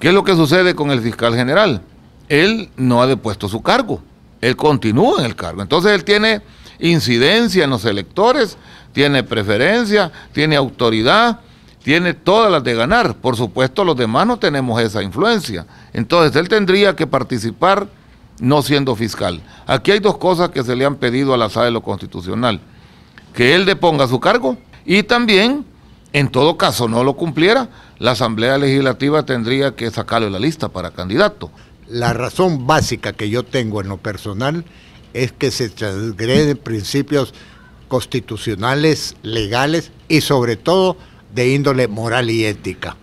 ¿Qué es lo que sucede con el fiscal general? Él no ha depuesto su cargo, él continúa en el cargo. Entonces él tiene incidencia en los electores, tiene preferencia, tiene autoridad, tiene todas las de ganar. Por supuesto, los demás no tenemos esa influencia. Entonces él tendría que participar no siendo fiscal. Aquí hay dos cosas que se le han pedido a la sala de lo constitucional. Que él deponga su cargo y también en todo caso, no lo cumpliera, la Asamblea Legislativa tendría que sacarle la lista para candidato. La razón básica que yo tengo en lo personal es que se transgreden principios constitucionales, legales y sobre todo de índole moral y ética.